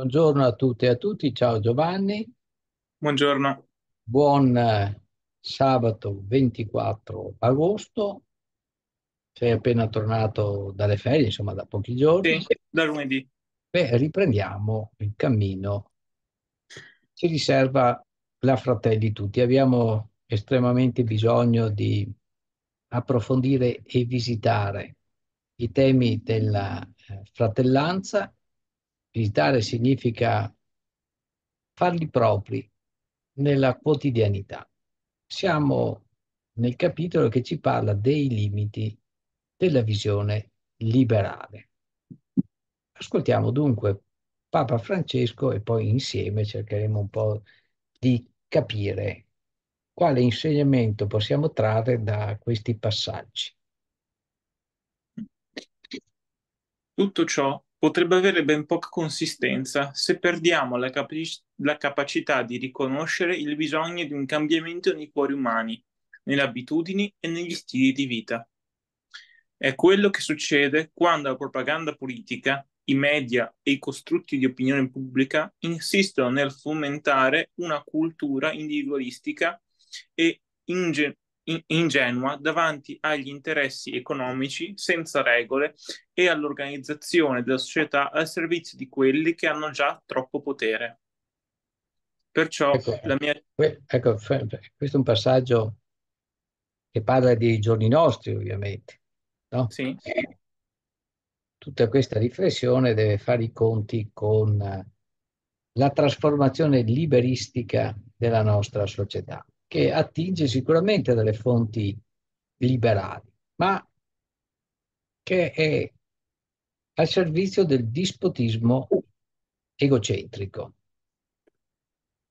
Buongiorno a tutte e a tutti, ciao Giovanni. Buongiorno. Buon eh, sabato 24 agosto. Sei appena tornato dalle ferie, insomma da pochi giorni. Sì, da lunedì. Beh, riprendiamo il cammino. Ci riserva la Fratelli Tutti. Abbiamo estremamente bisogno di approfondire e visitare i temi della eh, fratellanza Visitare significa farli propri nella quotidianità. Siamo nel capitolo che ci parla dei limiti della visione liberale. Ascoltiamo dunque Papa Francesco e poi insieme cercheremo un po' di capire quale insegnamento possiamo trarre da questi passaggi. Tutto ciò potrebbe avere ben poca consistenza se perdiamo la, capac- la capacità di riconoscere il bisogno di un cambiamento nei cuori umani, nelle abitudini e negli stili di vita. È quello che succede quando la propaganda politica, i media e i costrutti di opinione pubblica insistono nel fomentare una cultura individualistica e inge- ingenua davanti agli interessi economici senza regole e all'organizzazione della società al servizio di quelli che hanno già troppo potere. Perciò ecco, la mia... Ecco, questo è un passaggio che parla dei giorni nostri, ovviamente. No? Sì. Tutta questa riflessione deve fare i conti con la trasformazione liberistica della nostra società che attinge sicuramente dalle fonti liberali, ma che è al servizio del dispotismo egocentrico.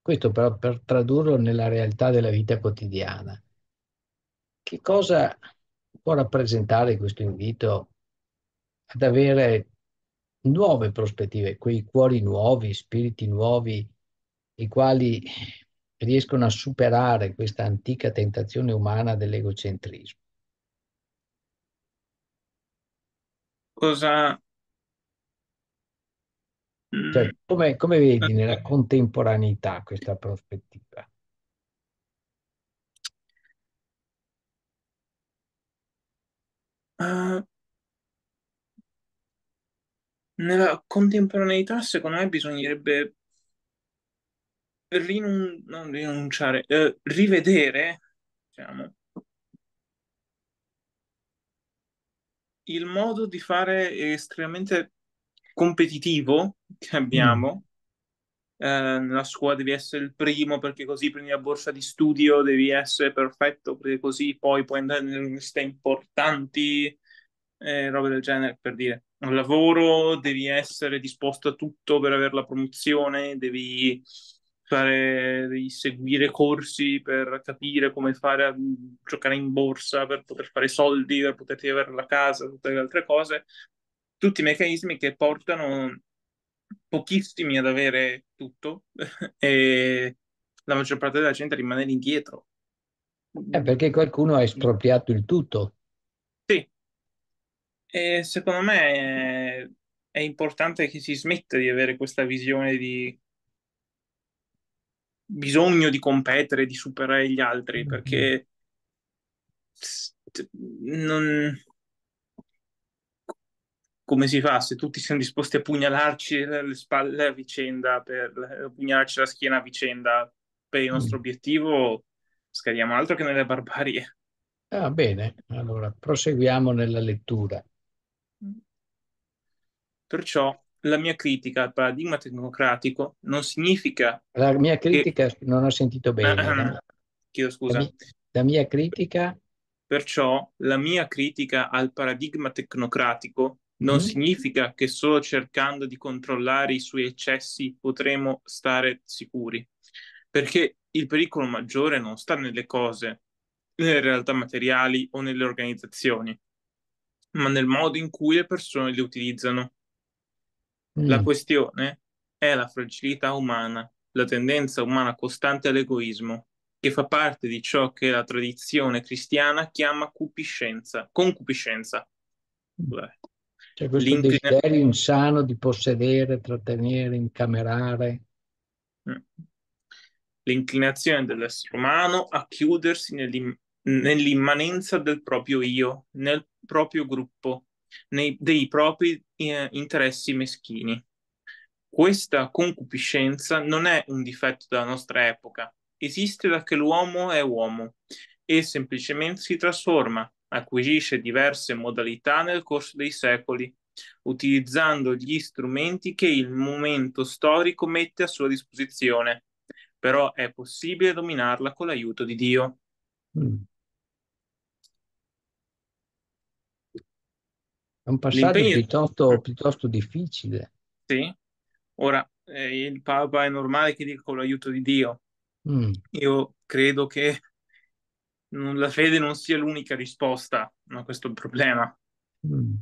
Questo però per tradurlo nella realtà della vita quotidiana. Che cosa può rappresentare questo invito ad avere nuove prospettive, quei cuori nuovi, spiriti nuovi, i quali riescono a superare questa antica tentazione umana dell'egocentrismo. Cosa... Cioè, mm. come, come vedi nella contemporaneità questa prospettiva? Uh, nella contemporaneità, secondo me, bisognerebbe rinun- non rinunciare, eh, rivedere, diciamo, il modo di fare estremamente competitivo che abbiamo. Mm. Eh, nella scuola devi essere il primo perché così prendi la borsa di studio, devi essere perfetto perché così poi puoi andare nelle università importanti, eh, robe del genere per dire. Un lavoro devi essere disposto a tutto per avere la promozione, devi fare, di seguire corsi per capire come fare a giocare in borsa, per poter fare soldi, per poterti avere la casa, tutte le altre cose, tutti i meccanismi che portano pochissimi ad avere tutto e la maggior parte della gente rimane indietro. È eh, perché qualcuno ha espropriato il tutto. Sì, e secondo me è importante che si smetta di avere questa visione di bisogno di competere, di superare gli altri, mm-hmm. perché non... Come si fa se tutti siamo disposti a pugnalarci eh, le spalle a vicenda, per eh, pugnalarci la schiena a vicenda per il nostro mm. obiettivo, scadiamo altro che nelle barbarie. Ah, bene, allora proseguiamo nella lettura. Perciò la mia critica al paradigma tecnocratico non significa... La mia critica, che... non ho sentito bene. Ah, ah, ah. Chiedo scusa. La mia, la mia critica... Perciò la mia critica al paradigma tecnocratico non mm. significa che solo cercando di controllare i suoi eccessi potremo stare sicuri, perché il pericolo maggiore non sta nelle cose, nelle realtà materiali o nelle organizzazioni, ma nel modo in cui le persone le utilizzano. La mm. questione è la fragilità umana, la tendenza umana costante all'egoismo, che fa parte di ciò che la tradizione cristiana chiama cupiscenza, concupiscenza. Cioè questo desiderio insano di possedere, trattenere, incamerare. Mm. L'inclinazione dell'essere umano a chiudersi nell'immanenza del proprio io, nel proprio gruppo, nei, dei propri eh, interessi meschini. Questa concupiscenza non è un difetto della nostra epoca, esiste da che l'uomo è uomo e semplicemente si trasforma, acquisisce diverse modalità nel corso dei secoli, utilizzando gli strumenti che il momento storico mette a sua disposizione. Però è possibile dominarla con l'aiuto di Dio. Mm. È un passaggio piuttosto, piuttosto, difficile. Sì, ora eh, il Papa è normale che dica con l'aiuto di Dio. Mm. Io credo che non, la fede non sia l'unica risposta a questo problema. Mm, mm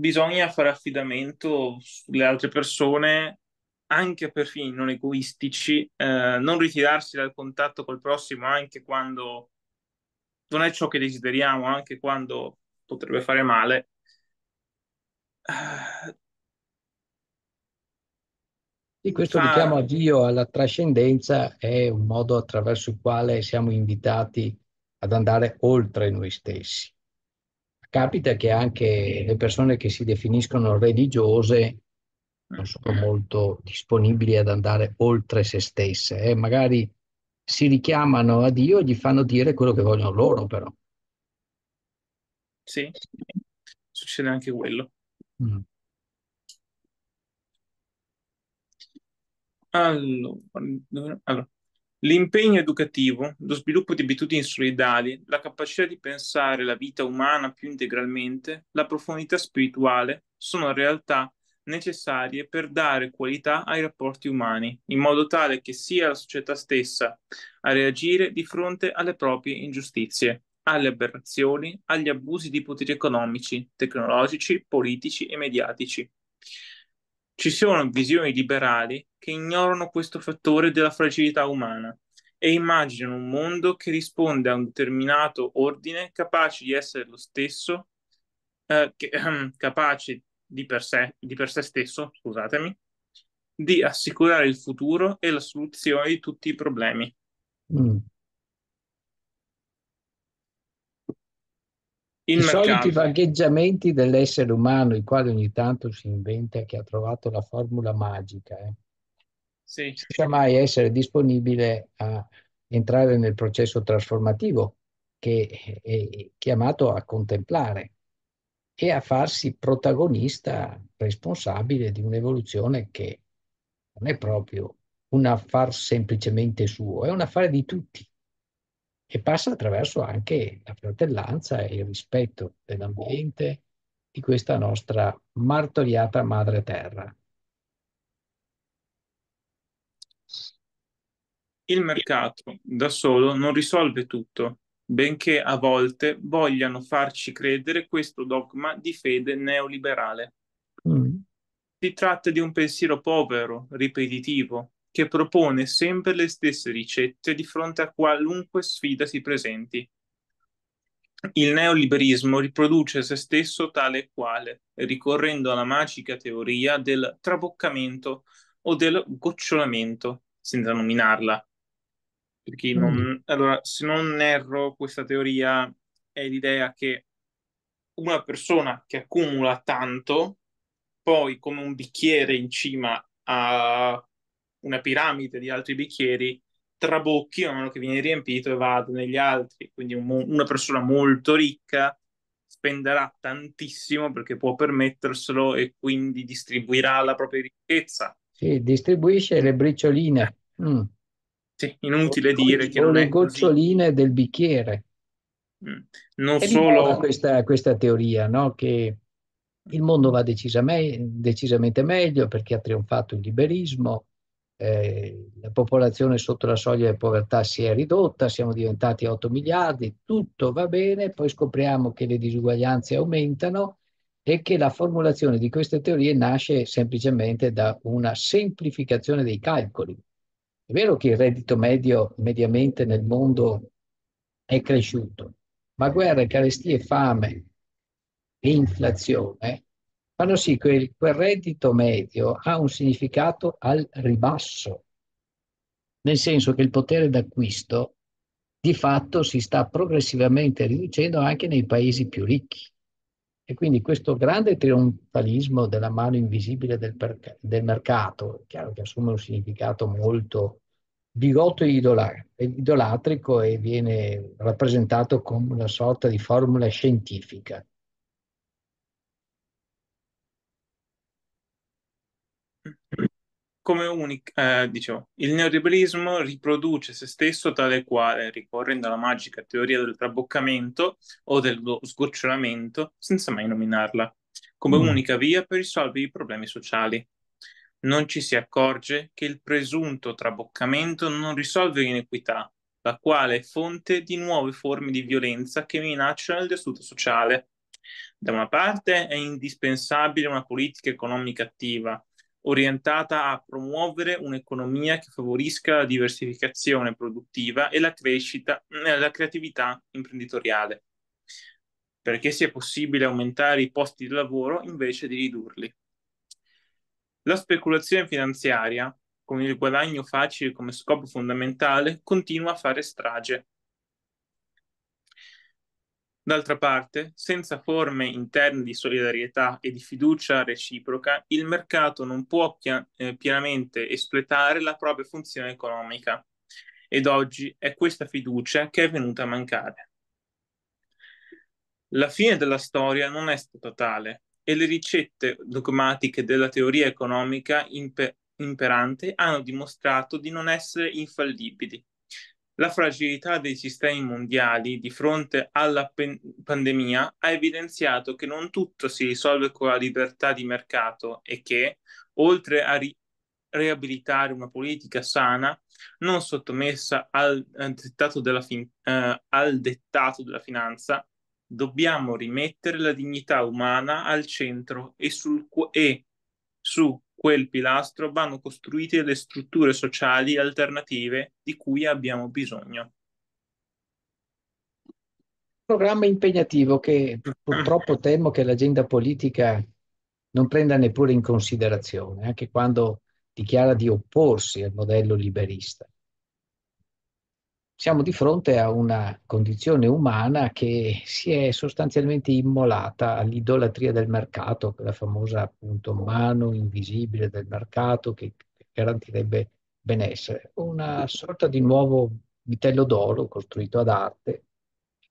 bisogna fare affidamento sulle altre persone anche per fini non egoistici, eh, non ritirarsi dal contatto col prossimo anche quando non è ciò che desideriamo, anche quando potrebbe fare male. Sì, questo ah. richiamo a Dio, alla trascendenza, è un modo attraverso il quale siamo invitati ad andare oltre noi stessi. Capita che anche le persone che si definiscono religiose non sono mm. molto disponibili ad andare oltre se stesse, eh? magari si richiamano a Dio e gli fanno dire quello che vogliono loro però. Sì, succede anche quello. Mm. Allora, allora, l'impegno educativo, lo sviluppo di abitudini solidali, la capacità di pensare la vita umana più integralmente, la profondità spirituale sono realtà necessarie per dare qualità ai rapporti umani, in modo tale che sia la società stessa a reagire di fronte alle proprie ingiustizie alle aberrazioni, agli abusi di poteri economici, tecnologici, politici e mediatici. Ci sono visioni liberali che ignorano questo fattore della fragilità umana e immaginano un mondo che risponde a un determinato ordine capace di essere lo stesso, eh, che, ehm, capace di per, sé, di per sé stesso, scusatemi, di assicurare il futuro e la soluzione di tutti i problemi. Mm. I mercato. soliti vagheggiamenti dell'essere umano, il quale ogni tanto si inventa che ha trovato la formula magica. Eh. Sì. Senza mai essere disponibile a entrare nel processo trasformativo che è chiamato a contemplare e a farsi protagonista responsabile di un'evoluzione che non è proprio un affar semplicemente suo, è un affare di tutti e passa attraverso anche la fratellanza e il rispetto dell'ambiente di questa nostra martoriata madre terra. Il mercato da solo non risolve tutto, benché a volte vogliano farci credere questo dogma di fede neoliberale. Mm. Si tratta di un pensiero povero, ripetitivo, che propone sempre le stesse ricette di fronte a qualunque sfida si presenti. Il neoliberismo riproduce se stesso tale e quale, ricorrendo alla magica teoria del traboccamento o del gocciolamento, senza nominarla. Perché mm. non, allora, se non erro, questa teoria è l'idea che una persona che accumula tanto, poi come un bicchiere in cima a una piramide di altri bicchieri trabocchi man mano che viene riempito e vado negli altri. Quindi un, una persona molto ricca spenderà tantissimo perché può permetterselo e quindi distribuirà la propria ricchezza. Sì, distribuisce le bricioline. Mm. Sì, inutile o, dire o, che o non le goccioline così. del bicchiere. Mm. Non è solo questa, questa teoria, no? Che il mondo va decisamente, decisamente meglio perché ha trionfato il liberismo, eh, la popolazione sotto la soglia di povertà si è ridotta, siamo diventati 8 miliardi, tutto va bene, poi scopriamo che le disuguaglianze aumentano e che la formulazione di queste teorie nasce semplicemente da una semplificazione dei calcoli. È vero che il reddito medio mediamente nel mondo è cresciuto, ma guerre, carestie, fame e inflazione fanno sì che il, quel reddito medio ha un significato al ribasso, nel senso che il potere d'acquisto di fatto si sta progressivamente riducendo anche nei paesi più ricchi. E quindi questo grande trionfalismo della mano invisibile del, del mercato, chiaro che assume un significato molto bigotto e idolatrico e viene rappresentato come una sorta di formula scientifica come unica, eh, dicevo, il neoliberismo riproduce se stesso tale quale, ricorrendo alla magica teoria del traboccamento o dello sgocciolamento, senza mai nominarla, come mm. unica via per risolvere i problemi sociali. Non ci si accorge che il presunto traboccamento non risolve l'inequità, la quale è fonte di nuove forme di violenza che minacciano il tessuto sociale. Da una parte è indispensabile una politica economica attiva, orientata a promuovere un'economia che favorisca la diversificazione produttiva e la crescita, eh, la creatività imprenditoriale, perché sia possibile aumentare i posti di lavoro invece di ridurli. La speculazione finanziaria, con il guadagno facile come scopo fondamentale, continua a fare strage D'altra parte, senza forme interne di solidarietà e di fiducia reciproca, il mercato non può pia- eh, pienamente espletare la propria funzione economica. Ed oggi è questa fiducia che è venuta a mancare. La fine della storia non è stata tale e le ricette dogmatiche della teoria economica impe- imperante hanno dimostrato di non essere infallibili la fragilità dei sistemi mondiali di fronte alla pen- pandemia ha evidenziato che non tutto si risolve con la libertà di mercato e che, oltre a ri- riabilitare una politica sana, non sottomessa al, al, dettato fin- eh, al, dettato della finanza, dobbiamo rimettere la dignità umana al centro e, sul, e su quel pilastro vanno costruite le strutture sociali alternative di cui abbiamo bisogno. Programma impegnativo che purtroppo temo che l'agenda politica non prenda neppure in considerazione, anche quando dichiara di opporsi al modello liberista siamo di fronte a una condizione umana che si è sostanzialmente immolata all'idolatria del mercato, quella famosa appunto mano invisibile del mercato che garantirebbe benessere, una sorta di nuovo vitello d'oro costruito ad arte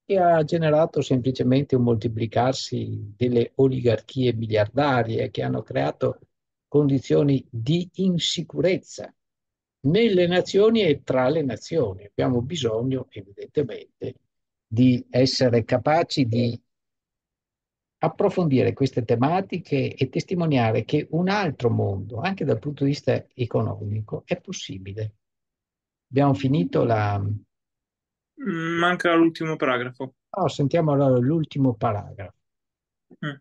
che ha generato semplicemente un moltiplicarsi delle oligarchie miliardarie che hanno creato condizioni di insicurezza nelle nazioni e tra le nazioni. Abbiamo bisogno evidentemente di essere capaci di approfondire queste tematiche e testimoniare che un altro mondo, anche dal punto di vista economico, è possibile. Abbiamo finito la... Manca l'ultimo paragrafo. Oh, sentiamo allora l'ultimo paragrafo. Mm.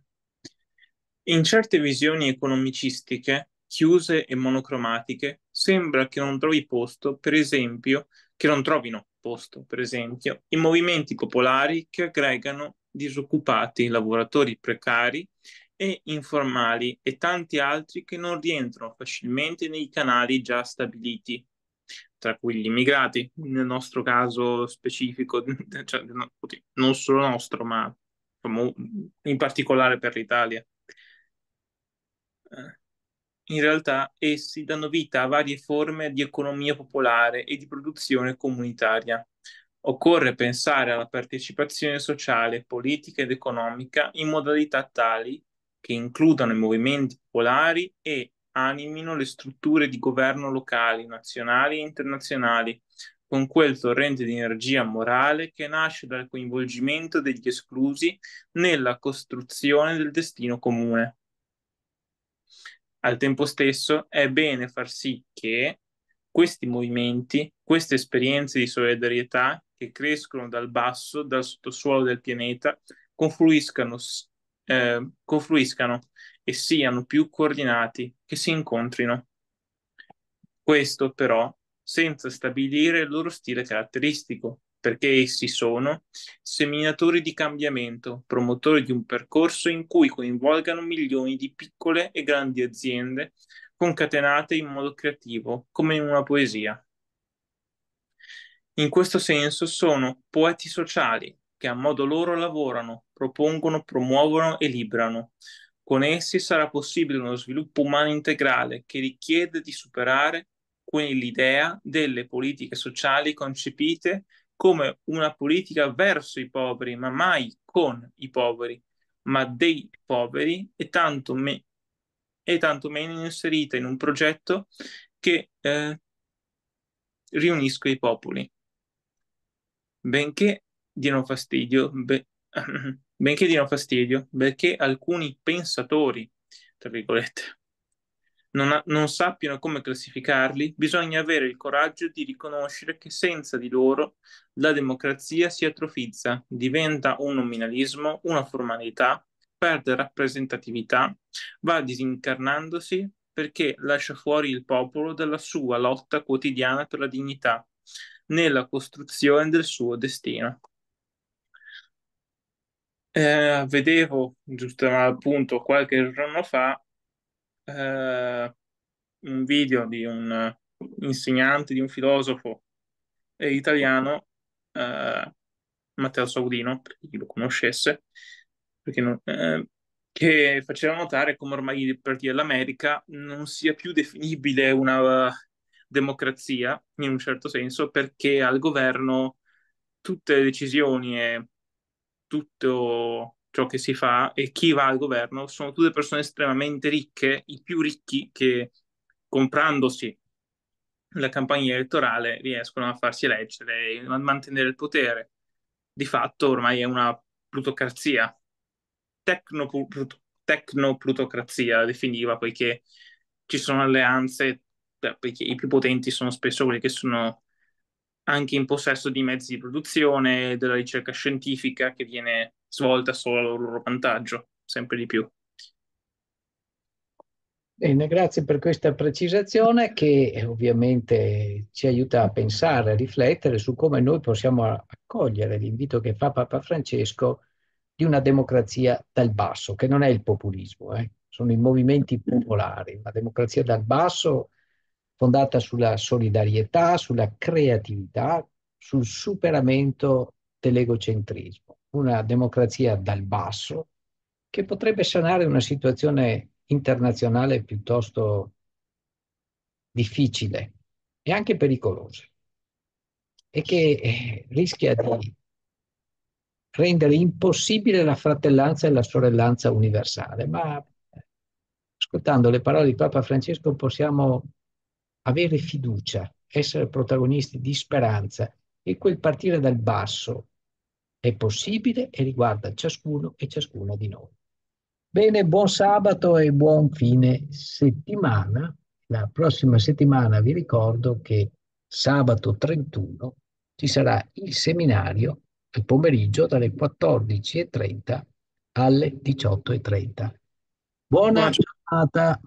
In certe visioni economicistiche chiuse e monocromatiche, sembra che non trovi posto, per esempio, che non trovino posto, per esempio, i movimenti popolari che aggregano disoccupati, lavoratori precari e informali e tanti altri che non rientrano facilmente nei canali già stabiliti, tra cui gli immigrati, nel nostro caso specifico, cioè, non solo nostro, ma in particolare per l'Italia. Eh, in realtà essi danno vita a varie forme di economia popolare e di produzione comunitaria. Occorre pensare alla partecipazione sociale, politica ed economica in modalità tali che includano i movimenti popolari e animino le strutture di governo locali, nazionali e internazionali, con quel torrente di energia morale che nasce dal coinvolgimento degli esclusi nella costruzione del destino comune al tempo stesso è bene far sì che questi movimenti, queste esperienze di solidarietà che crescono dal basso, dal sottosuolo del pianeta, confluiscano, eh, confluiscano e siano più coordinati, che si incontrino. Questo però senza stabilire il loro stile caratteristico, perché essi sono seminatori di cambiamento, promotori di un percorso in cui coinvolgano milioni di piccole e grandi aziende concatenate in modo creativo, come in una poesia. In questo senso sono poeti sociali che a modo loro lavorano, propongono, promuovono e librano. Con essi sarà possibile uno sviluppo umano integrale che richiede di superare quindi l'idea delle politiche sociali concepite come una politica verso i poveri, ma mai con i poveri, ma dei poveri, e tanto, me- e tanto meno inserita in un progetto che eh, riunisca i popoli. Benché diano fastidio, be- benché diano fastidio, perché alcuni pensatori, tra virgolette, non, ha, non sappiano come classificarli, bisogna avere il coraggio di riconoscere che senza di loro la democrazia si atrofizza, diventa un nominalismo, una formalità, perde rappresentatività, va disincarnandosi perché lascia fuori il popolo dalla sua lotta quotidiana per la dignità, nella costruzione del suo destino. Eh, vedevo, giusto appunto qualche giorno fa, eh, un video di un insegnante, di un filosofo eh, italiano, eh, Matteo Saudino, per chi lo conoscesse, non, eh, che faceva notare come ormai per dire dell'America non sia più definibile una democrazia, in un certo senso, perché al governo tutte le decisioni e tutto ciò che si fa e chi va al governo sono tutte persone estremamente ricche, i più ricchi che comprandosi la campagna elettorale riescono a farsi eleggere e a mantenere il potere. Di fatto ormai è una plutocrazia, tecno tecnoplutocrazia definiva, poiché ci sono alleanze, perché i più potenti sono spesso quelli che sono anche in possesso di mezzi di produzione, della ricerca scientifica che viene svolta solo a loro vantaggio, sempre di più. Bene, grazie per questa precisazione che eh, ovviamente ci aiuta a pensare, a riflettere su come noi possiamo accogliere l'invito che fa Papa Francesco di una democrazia dal basso, che non è il populismo, eh? sono i movimenti popolari, una democrazia dal basso fondata sulla solidarietà, sulla creatività, sul superamento dell'egocentrismo una democrazia dal basso che potrebbe sanare una situazione internazionale piuttosto difficile e anche pericolosa e che eh, rischia di rendere impossibile la fratellanza e la sorellanza universale. Ma ascoltando le parole di Papa Francesco possiamo avere fiducia, essere protagonisti di speranza e quel partire dal basso è possibile e riguarda ciascuno e ciascuna di noi. Bene, buon sabato e buon fine settimana. La prossima settimana vi ricordo che sabato 31 ci sarà il seminario il pomeriggio dalle 14.30 alle 18.30. Buona giornata!